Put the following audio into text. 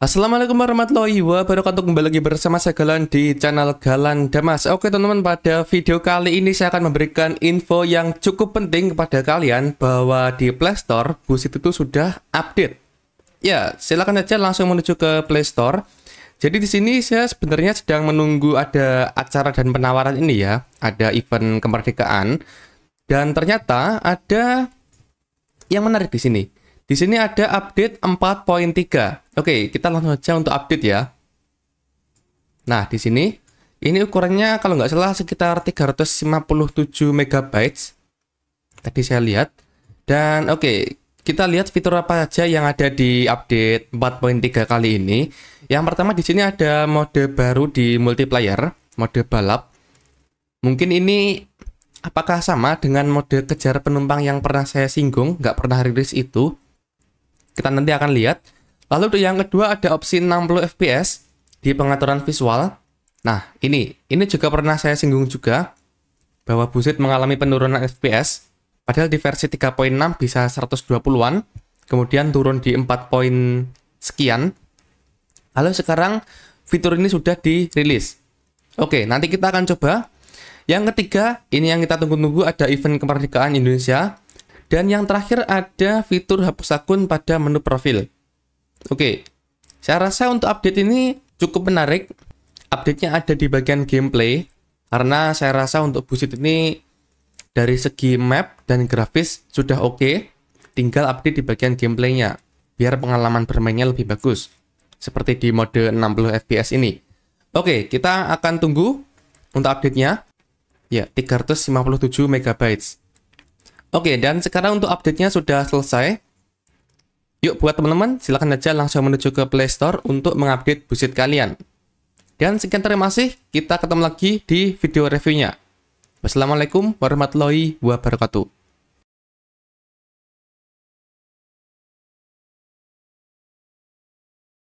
Assalamualaikum warahmatullahi wabarakatuh Kembali lagi bersama saya Galan di channel Galan Damas Oke teman-teman pada video kali ini saya akan memberikan info yang cukup penting kepada kalian Bahwa di Playstore Busit itu sudah update Ya silahkan saja langsung menuju ke Playstore Jadi di sini saya sebenarnya sedang menunggu ada acara dan penawaran ini ya Ada event kemerdekaan Dan ternyata ada yang menarik di sini di sini ada update 4.3. Oke, kita langsung aja untuk update ya. Nah, di sini ini ukurannya kalau nggak salah sekitar 357 MB. Tadi saya lihat. Dan oke, okay, kita lihat fitur apa aja yang ada di update 4.3 kali ini. Yang pertama di sini ada mode baru di multiplayer, mode balap. Mungkin ini apakah sama dengan mode kejar penumpang yang pernah saya singgung, nggak pernah rilis itu. Kita nanti akan lihat. Lalu yang kedua ada opsi 60 fps di pengaturan visual. Nah, ini ini juga pernah saya singgung juga bahwa Busit mengalami penurunan fps padahal di versi 3.6 bisa 120-an, kemudian turun di 4 sekian. Lalu sekarang fitur ini sudah dirilis. Oke, nanti kita akan coba. Yang ketiga, ini yang kita tunggu-tunggu ada event kemerdekaan Indonesia dan yang terakhir ada fitur hapus akun pada menu profil. Oke, saya rasa untuk update ini cukup menarik. Update-nya ada di bagian gameplay, karena saya rasa untuk Busit ini dari segi map dan grafis sudah oke, tinggal update di bagian gameplaynya, biar pengalaman bermainnya lebih bagus, seperti di mode 60 fps ini. Oke, kita akan tunggu untuk update-nya. Ya, 357 MB. Oke, dan sekarang untuk update-nya sudah selesai. Yuk buat teman-teman, silahkan aja langsung menuju ke Play Store untuk mengupdate busit kalian. Dan sekian terima kasih, kita ketemu lagi di video reviewnya. Wassalamualaikum warahmatullahi wabarakatuh.